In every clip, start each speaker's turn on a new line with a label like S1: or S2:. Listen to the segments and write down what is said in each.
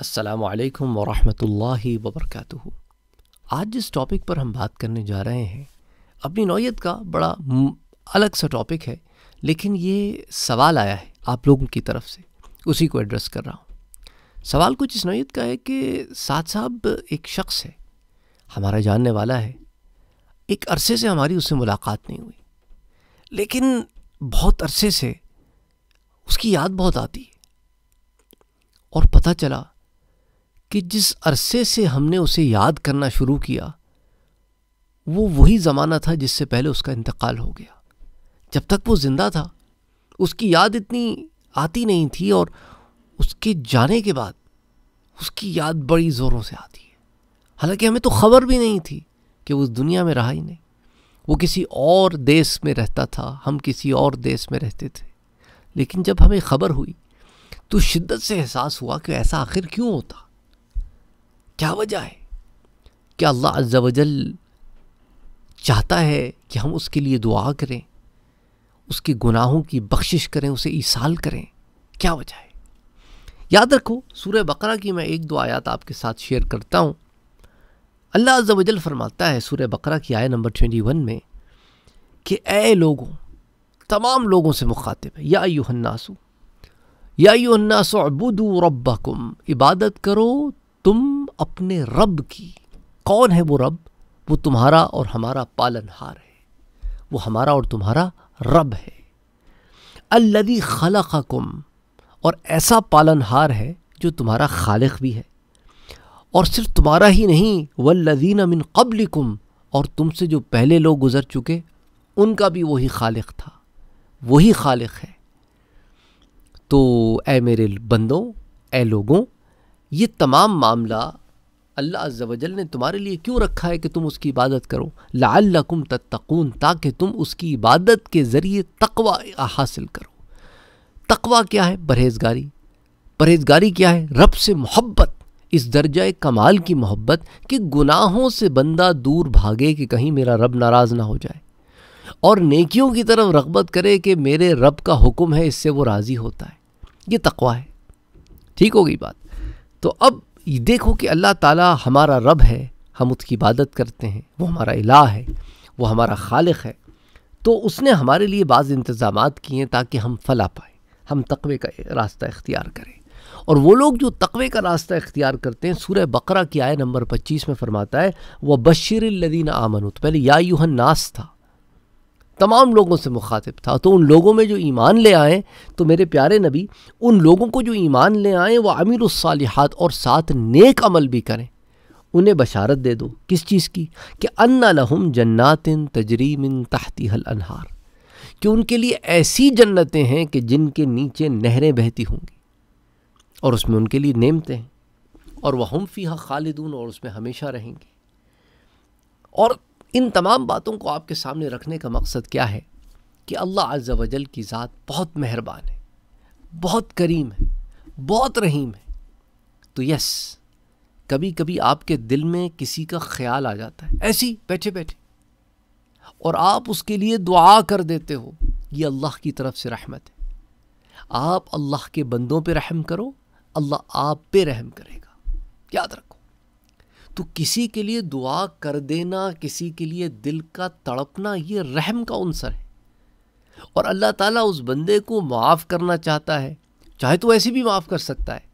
S1: असलकम वरहि वबरक आज जिस टॉपिक पर हम बात करने जा रहे हैं अपनी नौीयत का बड़ा अलग सा टॉपिक है लेकिन ये सवाल आया है आप लोगों की तरफ से उसी को एड्रेस कर रहा हूँ सवाल कुछ इस नौीयत का है कि साथ साहब एक शख्स है हमारा जानने वाला है एक अरसे से हमारी उससे मुलाकात नहीं हुई लेकिन बहुत अरसे से उसकी याद बहुत आती है और पता चला कि जिस अरसे से हमने उसे याद करना शुरू किया वो वही ज़माना था जिससे पहले उसका इंतकाल हो गया जब तक वो ज़िंदा था उसकी याद इतनी आती नहीं थी और उसके जाने के बाद उसकी याद बड़ी ज़ोरों से आती है हालांकि हमें तो खबर भी नहीं थी कि वो उस दुनिया में रहा ही नहीं वो किसी और देश में रहता था हम किसी और देश में रहते थे लेकिन जब हमें खबर हुई तो शिद्दत से एहसास हुआ कि ऐसा आखिर क्यों होता क्या वजह है क्या अल्लाह अज्जावजल चाहता है कि हम उसके लिए दुआ करें उसके गुनाहों की बख्शिश करें उसे ईसाल करें क्या वजह है याद रखो सूर्य बकरा की मैं एक दो आयात आपके साथ शेयर करता हूँ अल्लाह अज्जावजल फरमाता है सूर्य बकरा की आय नंबर ट्वेंटी वन में कि ए लोगों तमाम लोगों से मुखातिब है या युन्नासु या यूहन्नासु अबुदू रब्बकुम इबादत करो तुम अपने रब की कौन है वो रब वो तुम्हारा और हमारा पालनहार है वो हमारा और तुम्हारा रब है अल्लदी कुम और ऐसा पालनहार है जो तुम्हारा खालिक भी है और सिर्फ तुम्हारा ही नहीं वल्लदीन मिन कबलिकुम और तुमसे जो पहले लोग गुज़र चुके उनका भी वही खालिक था वही खालिक है तो ए मेरे बंदों ए लोगों ये तमाम मामला अल्लाह जवजल ने तुम्हारे लिए क्यों रखा है कि तुम उसकी इबादत करो लाकुम तत्कून ताकि तुम उसकी इबादत के ज़रिए तकवा हासिल करो तकवा क्या है परहेजगारी परहेजगारी क्या है रब से मोहब्बत इस दर्जा कमाल की मोहब्बत कि गुनाहों से बंदा दूर भागे कि कहीं मेरा रब नाराज़ ना हो जाए और नेकियों की तरफ रगबत करे कि मेरे रब का हुक्म है इससे वो राज़ी होता है ये तकवा है ठीक हो गई बात तो अब देखो कि अल्लाह ताला हमारा रब है हम उसकी इबादत करते हैं वो हमारा इलाह है वो हमारा खालिक है तो उसने हमारे लिए बाज़ इंतज़ाम किए हैं ताकि हम फला पाए हम तकवे का रास्ता इख्तियार करें और वो लोग जो तकवे का रास्ता इख्तियार करते हैं सूर्य बकरा की आय नंबर पच्चीस में फरमाता है वह बशर लदीन आमनुत तो पहले या यूहन नास था तमाम लोगों से मुखातिब था तो उन लोगों में जो ईमान ले आए तो मेरे प्यारे नबी उन लोगों को जो ईमान ले आए वह अमीर सालिहात और साथ नेक अमल भी करें उन्हें बशारत दे दो किस चीज़ की कि अन्ना लहम जन्नातिन तजरीमिन तहती हल अनहार कि उनके लिए ऐसी जन्नतें हैं कि जिनके नीचे नहरें बहती होंगी और उसमें उनके लिए नेमते हैं और वह हम फ़ी खालिदून और उसमें हमेशा रहेंगे और इन तमाम बातों को आपके सामने रखने का मकसद क्या है कि अल्लाह आज वजल की ज़ात बहुत मेहरबान है बहुत करीम है बहुत रहीम है तो यस कभी कभी आपके दिल में किसी का ख्याल आ जाता है ऐसी बैठे बैठे और आप उसके लिए दुआ कर देते हो ये अल्लाह की तरफ से रहमत है आप अल्लाह के बंदों पे रहम करो अल्लाह आप पे रहम करेगा याद रख तो किसी के लिए दुआ कर देना किसी के लिए दिल का तड़पना ये रहम का अनसर है और अल्लाह ताला उस बंदे को माफ़ करना चाहता है चाहे तो ऐसे भी माफ़ कर सकता है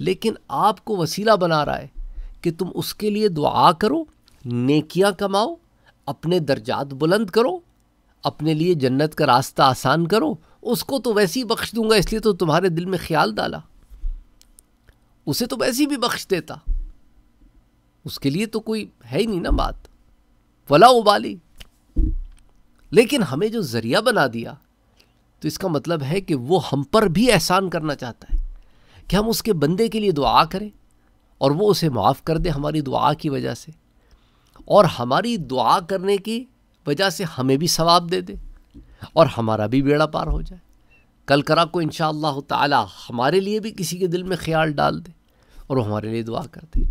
S1: लेकिन आपको वसीला बना रहा है कि तुम उसके लिए दुआ करो नेकियां कमाओ अपने दर्जात बुलंद करो अपने लिए जन्नत का रास्ता आसान करो उसको तो वैसे ही बख्श दूंगा इसलिए तो तुम्हारे दिल में ख्याल डाला उसे तो वैसे ही भी बख्श देता उसके लिए तो कोई है ही नहीं ना बात वला उबाली लेकिन हमें जो जरिया बना दिया तो इसका मतलब है कि वो हम पर भी एहसान करना चाहता है कि हम उसके बंदे के लिए दुआ करें और वो उसे माफ़ कर दे हमारी दुआ की वजह से और हमारी दुआ करने की वजह से हमें भी सवाब दे दे और हमारा भी बेड़ा पार हो जाए कल करा को इन ताला हमारे लिए भी किसी के दिल में ख्याल डाल दे और वो हमारे लिए दुआ कर दे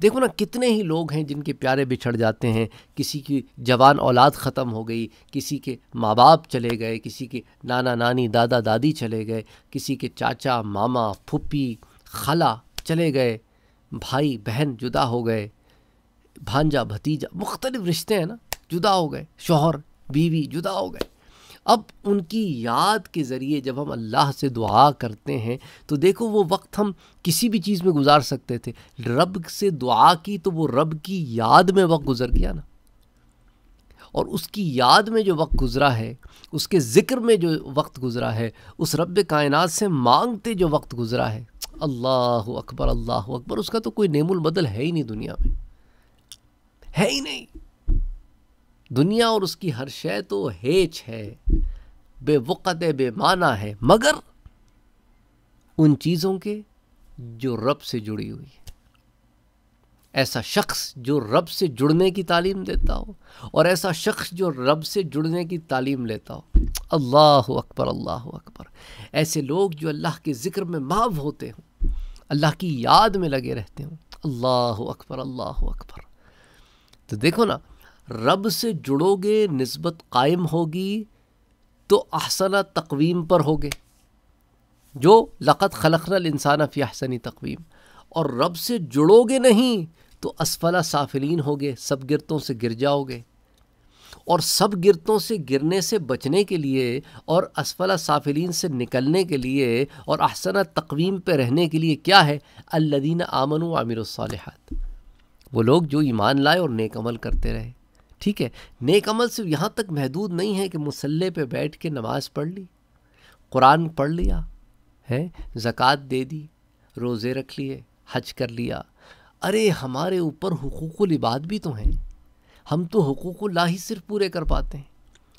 S1: देखो ना कितने ही लोग हैं जिनके प्यारे बिछड़ जाते हैं किसी की जवान औलाद ख़त्म हो गई किसी के माँ बाप चले गए किसी के नाना नानी दादा दादी चले गए किसी के चाचा मामा फुप्पी खाला चले गए भाई बहन जुदा हो गए भांजा भतीजा मुख्तलिफ़ रिश्ते हैं ना जुदा हो गए शोहर बीवी जुदा हो गए अब उनकी याद के ज़रिए जब हम अल्लाह से दुआ करते हैं तो देखो वो वक्त हम किसी भी चीज़ में गुजार सकते थे रब से दुआ की तो वो रब की याद में वक्त गुजर गया ना और उसकी याद में जो वक्त गुज़रा है उसके ज़िक्र में जो वक्त गुज़रा है उस रब कायनात से मांगते जो वक्त गुज़रा है अल्लाह अकबर अल्लाह अकबर उसका तो कोई नेमुल बदल है ही नहीं दुनिया में है ही नहीं दुनिया और उसकी हर शय तो हेच है बेवक़त बेमाना है मगर उन चीज़ों के जो रब से जुड़ी हुई है ऐसा शख्स जो रब से जुड़ने की तालीम देता हो और ऐसा शख्स जो रब से जुड़ने की तालीम लेता हो अल्लाह अकबर अल्लाह अकबर ऐसे लोग जो अल्लाह के ज़िक्र में माव होते हों अल्लाह की याद में लगे रहते हों अल्लाह अकबर अल्लाह अकबर तो देखो ना रब से जुड़ोगे नस्बत कायम होगी तो अहसन तकवीम पर हो गए जो लक़त खलखनल इंसान फ़ी तकवीम और रब से जुड़ोगे नहीं तो असफला साफिलीन होगे सब गिरतों से गिर जाओगे और सब गिरतों से गिरने से बचने के लिए और असफला साफिलीन से निकलने के लिए और अहसन तकवीम पर रहने के लिए क्या है अल्लदीन आमन आमिर वो लोग जो ईमान लाए और नेकमल करते रहे ठीक है नेक अमल सिर्फ यहाँ तक महदूद नहीं है कि मुसल्ले पे बैठ के नमाज़ पढ़ ली कुरान पढ़ लिया है ज़क़़त दे दी रोज़े रख लिए हज कर लिया अरे हमारे ऊपर हकूक लिबाद भी तो हैं हम तो ला ही सिर्फ पूरे कर पाते हैं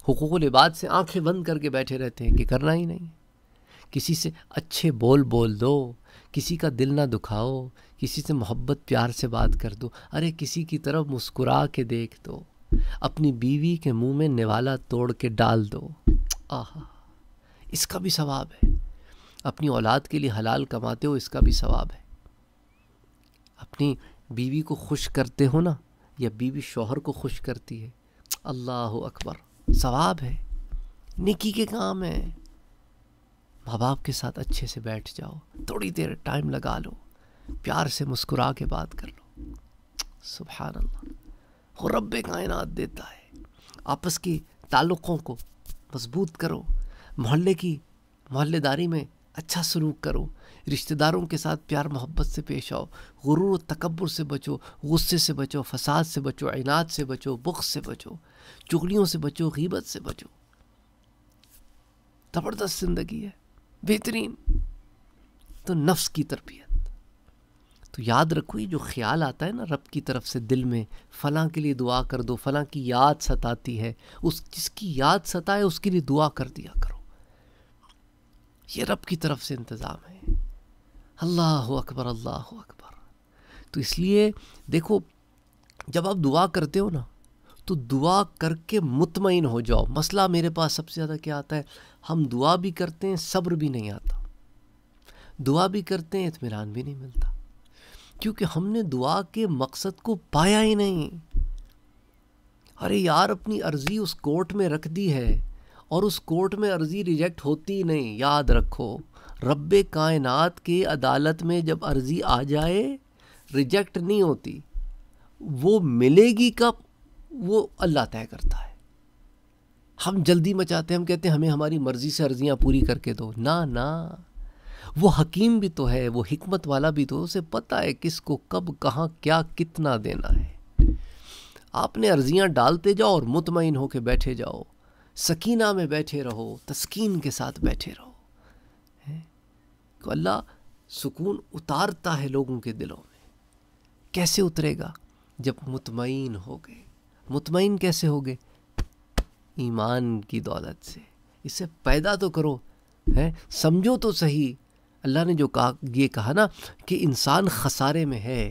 S1: हकूक लिबाद से आंखें बंद करके बैठे रहते हैं कि करना ही नहीं किसी से अच्छे बोल बोल दो किसी का दिल ना दुखाओ किसी से मोहब्बत प्यार से बात कर दो अरे किसी की तरफ मुस्कुरा के देख दो अपनी बीवी के मुंह में निवाला तोड़ के डाल दो आह इसका भी सवाब है अपनी औलाद के लिए हलाल कमाते हो इसका भी सवाब है अपनी बीवी को खुश करते हो ना या बीवी शोहर को खुश करती है अल्लाह अकबर सवाब है निकी के काम है माँ बाप के साथ अच्छे से बैठ जाओ थोड़ी देर टाइम लगा लो प्यार से मुस्कुरा के बात कर लो सुबह अल्लाह को रब कायनात देता है आपस के ताल्लुक़ों को मजबूत करो मोहल्ले की मोहल्लेदारी में अच्छा सलूक करो रिश्तेदारों के साथ प्यार मोहब्बत से पेश आओ गुरूर तकबर से बचो गुस्से से बचो फसाद से बचो ऐनात से बचो बुख से बचो चुगलियों से बचो गीबत से बचो ज़बरदस्त ज़िंदगी है बेहतरीन तो नफ्स की तरबियत तो याद रखो ये जो ख्याल आता है ना रब की तरफ से दिल में फ़लाँ के लिए दुआ कर दो फ़लाँ की याद सताती है उस जिसकी याद सताए उसके लिए दुआ कर दिया करो ये रब की तरफ से इंतज़ाम है अल्लाह अकबर अल्लाह अकबर तो इसलिए देखो जब आप दुआ करते हो ना तो दुआ करके मुतमिन हो जाओ मसला मेरे पास सबसे ज़्यादा क्या आता है हम दुआ भी करते हैं सब्र भी नहीं आता दुआ भी करते हैं इतमान भी नहीं मिलता क्योंकि हमने दुआ के मकसद को पाया ही नहीं अरे यार अपनी अर्ज़ी उस कोर्ट में रख दी है और उस कोर्ट में अर्ज़ी रिजेक्ट होती नहीं याद रखो रब कायनात के अदालत में जब अर्ज़ी आ जाए रिजेक्ट नहीं होती वो मिलेगी कब वो अल्लाह तय करता है हम जल्दी मचाते हैं हम कहते हैं हमें हमारी मर्ज़ी से अर्ज़ियाँ पूरी करके दो ना ना वो हकीम भी तो है वो हमत वाला भी तो उसे पता है किसको कब कहाँ क्या कितना देना है आपने अर्जियाँ डालते जाओ और मुतमिन होके बैठे जाओ सकीना में बैठे रहो तस्कीन के साथ बैठे रहो तो अल्लाह सुकून उतारता है लोगों के दिलों में कैसे उतरेगा जब मुतमिन हो गए मुतमिन कैसे हो गए ईमान की दौलत से इसे पैदा तो करो है समझो तो सही अल्लाह ने जो कहा ये कहा ना कि इंसान खसारे में है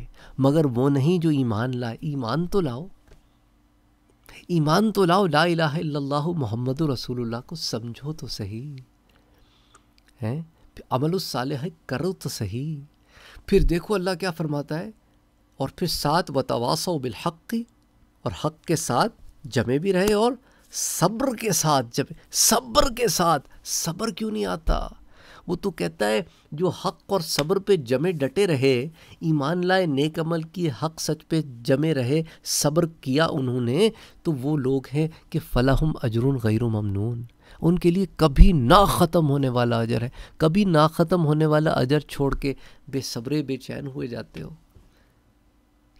S1: मगर वो नहीं जो ईमान लाए ईमान तो लाओ ईमान तो लाओ ला इलाह मोहम्मद रसूल को समझो तो सही हैं अमल साल करो तो सही फिर देखो अल्लाह क्या फ़रमाता है और फिर साथ वतवासो बिलहक़ और हक के साथ जमे भी रहे और सब्र के साथ जमे सब्र के साथ सब्र क्यों नहीं आता वो तो कहता है जो हक और सब्र पे जमे डटे रहे ईमान लाए नेक अमल की हक सच पे जमे रहे सब्र किया उन्होंने तो वो लोग हैं कि फ़लाहम अजरुन गैर ममनून उनके लिए कभी ना ख़त्म होने वाला अजर है कभी ना ख़त्म होने वाला अजर छोड़ के बेसब्रे बेचैन हुए जाते हो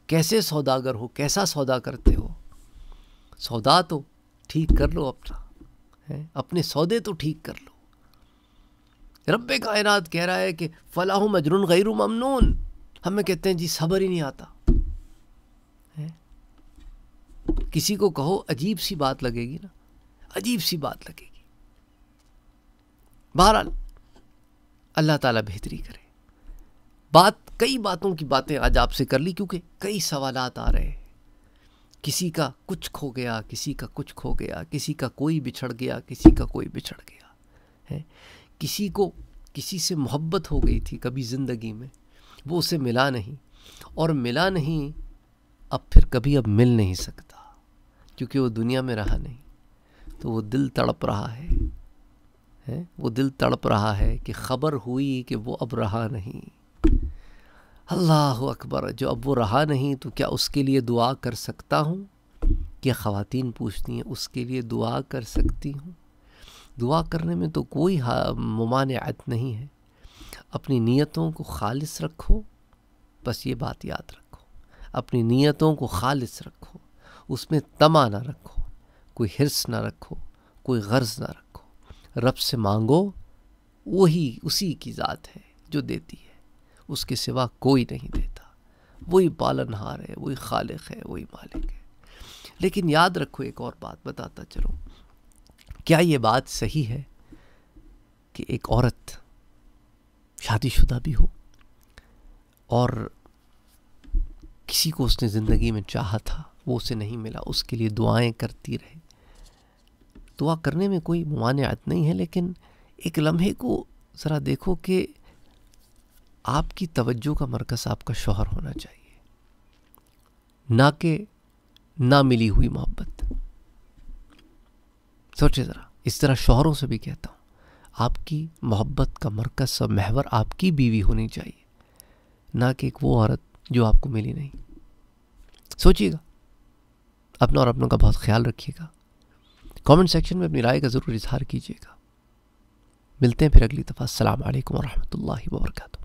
S1: कैसे सौदागर हो कैसा सौदा करते हो सौदा तो ठीक कर लो अपना है अपने सौदे तो ठीक कर लो रब कायनात कह रहा है कि फ़लाह मजरून गैर ममनून हमें कहते हैं जी सब्र ही नहीं आता है? किसी को कहो अजीब सी बात लगेगी ना अजीब सी बात लगेगी बहरहाल अल्लाह ताला बेहतरी करे बात कई बातों की बातें आज आपसे कर ली क्योंकि कई सवाल आ रहे हैं किसी का कुछ खो गया किसी का कुछ खो गया किसी का कोई बिछड़ गया किसी का कोई बिछड़ गया है किसी को किसी से मोहब्बत हो गई थी कभी ज़िंदगी में वो उसे मिला नहीं और मिला नहीं अब फिर कभी अब मिल नहीं सकता क्योंकि वो दुनिया में रहा नहीं तो वो दिल तड़प रहा है है वो दिल तड़प रहा है कि ख़बर हुई कि वो अब रहा नहीं अल्लाह अकबर जो अब वो रहा नहीं तो क्या उसके लिए दुआ कर सकता हूँ क्या ख़वातीन पूछती हैं उसके लिए दुआ कर सकती हूँ दुआ करने में तो कोई ममानियत नहीं है अपनी नीयतों को खालस रखो बस ये बात याद रखो अपनी नीयतों को खालस रखो उसमें तमा ना रखो कोई हिरस ना रखो कोई गर्ज ना रखो रब से मांगो वही उसी की ज़ात है जो देती है उसके सिवा कोई नहीं देता वही पालनहार है वही खालिक है वही मालिक है लेकिन याद रखो एक और बात बताता चलूँ क्या ये बात सही है कि एक औरत शादीशुदा भी हो और किसी को उसने ज़िंदगी में चाहा था वो उसे नहीं मिला उसके लिए दुआएं करती रहे दुआ करने में कोई ममानियत नहीं है लेकिन एक लम्हे को ज़रा देखो कि आपकी तवज्जो का मरकज़ आपका शोहर होना चाहिए ना कि ना मिली हुई मोहब्बत सोचिए ज़रा इस तरह शोहरों से भी कहता हूँ आपकी मोहब्बत का मरकज़ सब महवर आपकी बीवी होनी चाहिए ना कि एक वो औरत जो आपको मिली नहीं सोचिएगा अपना और अपनों का बहुत ख्याल रखिएगा कमेंट सेक्शन में अपनी राय का ज़रूर इजहार कीजिएगा मिलते हैं फिर अगली दफ़ा अल्लाम वरहमल वर्का